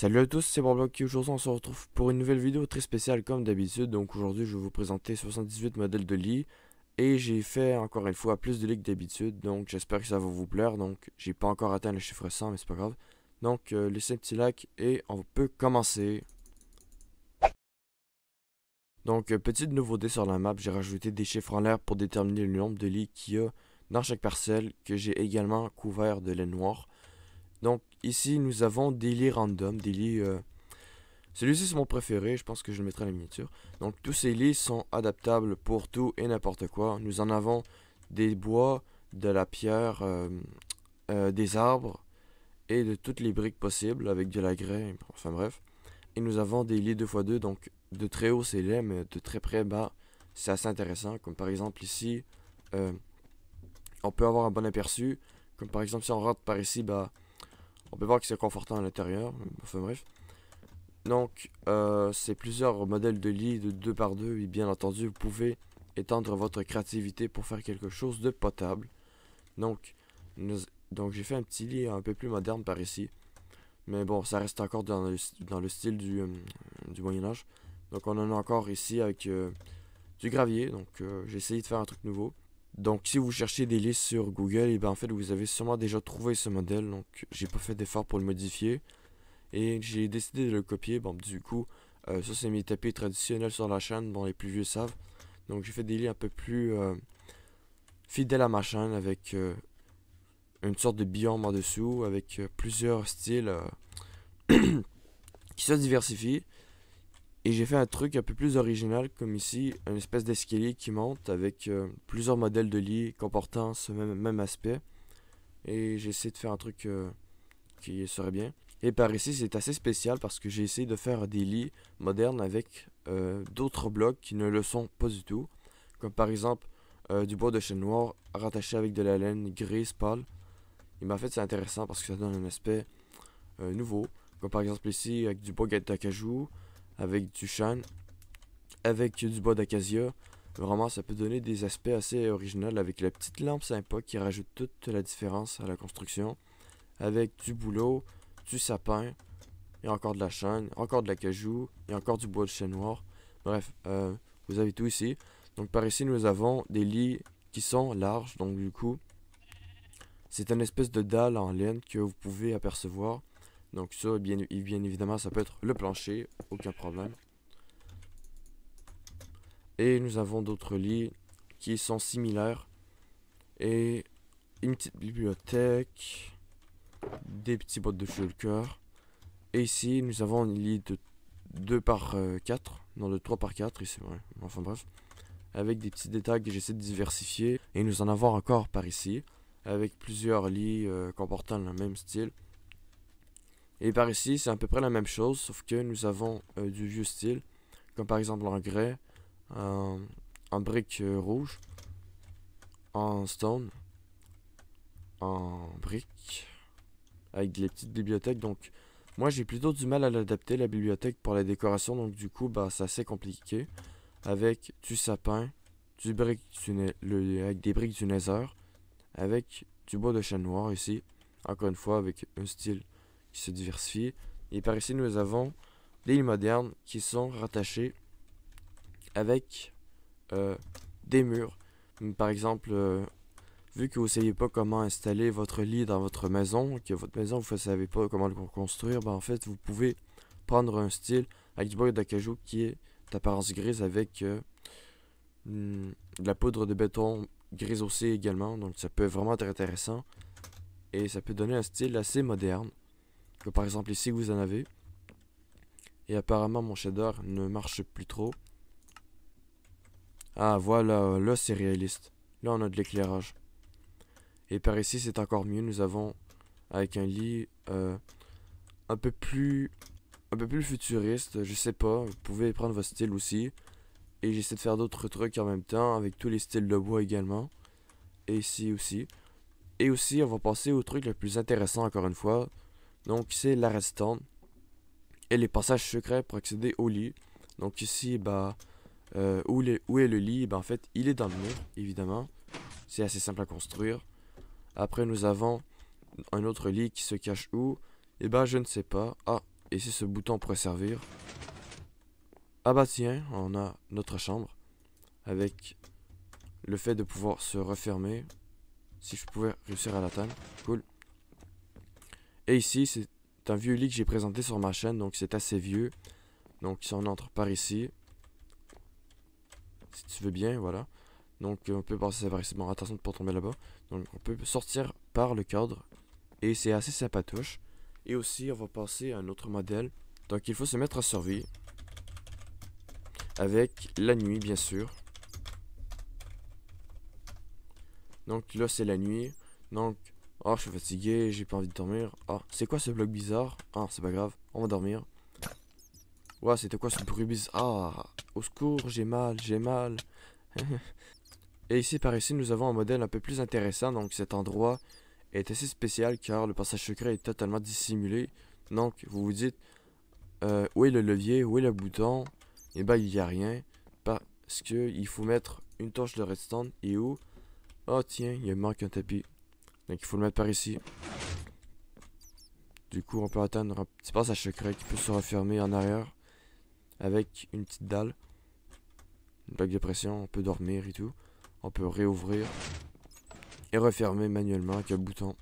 Salut à tous, c'est Borblock qui aujourd'hui on se retrouve pour une nouvelle vidéo très spéciale comme d'habitude. Donc aujourd'hui je vais vous présenter 78 modèles de lits et j'ai fait encore une fois plus de lits que d'habitude. Donc j'espère que ça va vous plaire. Donc j'ai pas encore atteint le chiffre 100 mais c'est pas grave. Donc euh, laissez un petit like et on peut commencer. Donc euh, petite nouveauté sur la map, j'ai rajouté des chiffres en l'air pour déterminer le nombre de lits qu'il y a dans chaque parcelle que j'ai également couvert de lait noir. Donc ici nous avons des lits random, des lits... Euh, celui-ci c'est mon préféré, je pense que je le mettrai à la miniature. Donc tous ces lits sont adaptables pour tout et n'importe quoi. Nous en avons des bois, de la pierre, euh, euh, des arbres et de toutes les briques possibles avec de la grès, enfin bref. Et nous avons des lits 2x2, donc de très haut c'est laid, mais de très près bas c'est assez intéressant. Comme par exemple ici, on peut avoir un bon aperçu. Comme par exemple si on rentre par ici, bah... On peut voir que c'est confortant à l'intérieur. Enfin bref. Donc, euh, c'est plusieurs modèles de lits de 2 par 2 et bien entendu, vous pouvez étendre votre créativité pour faire quelque chose de potable. Donc, donc j'ai fait un petit lit un peu plus moderne par ici. Mais bon, ça reste encore dans le, style du, euh, Moyen-Âge. Donc, on en a encore ici avec euh, du gravier. Donc, j'ai essayé de faire un truc nouveau. Donc si vous cherchez des listes sur Google, et eh bien en fait vous avez sûrement déjà trouvé ce modèle, donc j'ai pas fait d'effort pour le modifier. Et j'ai décidé de le copier, bon du coup, euh, ça c'est mes tapis traditionnels sur la chaîne, bon les plus vieux savent. Donc j'ai fait des lits un peu plus euh, fidèles à ma chaîne avec euh, une sorte de biome en dessous, avec plusieurs styles qui se diversifient. Et j'ai fait un truc un peu plus original, comme ici, une espèce d'escalier qui monte avec euh, plusieurs modèles de lits comportant ce même, même aspect. Et j'ai essayé de faire un truc euh, qui serait bien. Et par ici, c'est assez spécial parce que j'ai essayé de faire des lits modernes avec euh, d'autres blocs qui ne le sont pas du tout. Comme par exemple du bois de chêne noir rattaché avec de la laine grise pâle. Et ben, en fait, c'est intéressant parce que ça donne un aspect nouveau. Comme par exemple ici, avec du bois d'acajou avec du chêne, avec du bois d'acacia. Vraiment, ça peut donner des aspects assez originaux avec la petite lampe sympa qui rajoute toute la différence à la construction. Avec du boulot, du sapin, et encore de la chêne, encore de la cajou, et encore du bois de chêne noir. Bref, euh, vous avez tout ici. Donc par ici, nous avons des lits qui sont larges, donc du coup, c'est une espèce de dalle en laine que vous pouvez apercevoir. Donc ça, bien, évidemment, ça peut être le plancher, aucun problème. Et nous avons d'autres lits qui sont similaires. Et une petite bibliothèque, des petits bottes de shulker. Et ici, nous avons un lit de 2 par 4, euh, non de 3 par 4, ici, ouais. enfin bref. Avec des petits détails que j'essaie de diversifier. Et nous en avons encore par ici, avec plusieurs lits euh, comportant le même style. Et par ici, c'est à peu près la même chose, sauf que nous avons euh, du vieux style, comme par exemple en grès, en brique euh, rouge, en stone, en brique, avec des petites bibliothèques. Donc, moi, j'ai plutôt du mal à l'adapter, la bibliothèque, pour la décoration. Donc, du coup, bah, c'est assez compliqué. Avec du sapin, du brique avec des briques du nether, avec du bois de chêne noir ici. Encore une fois, avec un style se diversifient. Et par ici, nous avons des lits modernes qui sont rattachés avec euh, des murs. Hum, par exemple, euh, vu que vous ne savez pas comment installer votre lit dans votre maison, que votre maison, vous ne savez pas comment le construire, ben, en fait, vous pouvez prendre un style avec du bois d'acajou qui est d'apparence grise avec euh, hum, de la poudre de béton grise aussi également. Donc ça peut vraiment être intéressant et ça peut donner un style assez moderne que par exemple ici vous en avez. Et apparemment mon shader ne marche plus trop. Ah voilà, là c'est réaliste. Là on a de l'éclairage. Et par ici c'est encore mieux, nous avons avec un lit euh, un peu plus un peu plus futuriste, je sais pas, vous pouvez prendre votre style aussi. Et j'essaie de faire d'autres trucs en même temps, avec tous les styles de bois également. Et ici aussi. Et aussi, on va passer au truc le plus intéressant encore une fois, donc c'est la l'arrestant et les passages secrets pour accéder au lit. Donc ici, bah, euh, où, où, est le lit bah, En fait, il est dans le mur, évidemment. C'est assez simple à construire. Après, nous avons un autre lit qui se cache où Et eh bah, je ne sais pas. Ah, et si ce bouton pourrait servir Ah bah tiens, on a notre chambre. Avec le fait de pouvoir se refermer. Si je pouvais réussir à l'atteindre. Cool. Et ici, c'est un vieux lit que j'ai présenté sur ma chaîne, donc c'est assez vieux. Donc si on entre par ici, si tu veux bien, voilà. Donc euh, on peut passer par ici, bon attention de ne pas tomber là-bas. Donc on peut sortir par le cadre, et c'est assez touche Et aussi, on va passer à un autre modèle. Donc il faut se mettre à survie, avec la nuit bien sûr. Donc là c'est la nuit, donc Oh, je suis fatigué, j'ai pas envie de dormir. Oh, c'est quoi ce bloc bizarre Ah, c'est pas grave, on va dormir. Ouais, c'était quoi ce bruit bizarre Ah, au secours, j'ai mal, j'ai mal. Et ici, par ici, nous avons un modèle un peu plus intéressant. Donc, cet endroit est assez spécial car le passage secret est totalement dissimulé. Donc, vous vous dites, euh, où est le levier Où est le bouton Et eh ben, il n'y a rien. Parce que il faut mettre une torche de redstone. Et où Oh, tiens, il manque un tapis. Donc il faut le mettre par ici. Du coup, on peut atteindre un petit passage secret qui peut se refermer en arrière avec une petite dalle. Une bloc de pression, on peut dormir et tout. On peut réouvrir et refermer manuellement avec un bouton.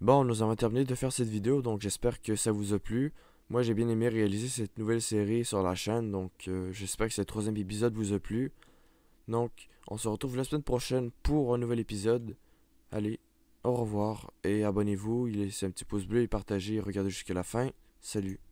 Bon, nous avons terminé de faire cette vidéo, donc j'espère que ça vous a plu. Moi, j'ai bien aimé réaliser cette nouvelle série sur la chaîne, donc euh, j'espère que ce troisième épisode vous a plu. Donc, on se retrouve la semaine prochaine pour un nouvel épisode. Allez, au revoir et abonnez-vous, laissez un petit pouce bleu et partagez, regardez jusqu'à la fin. Salut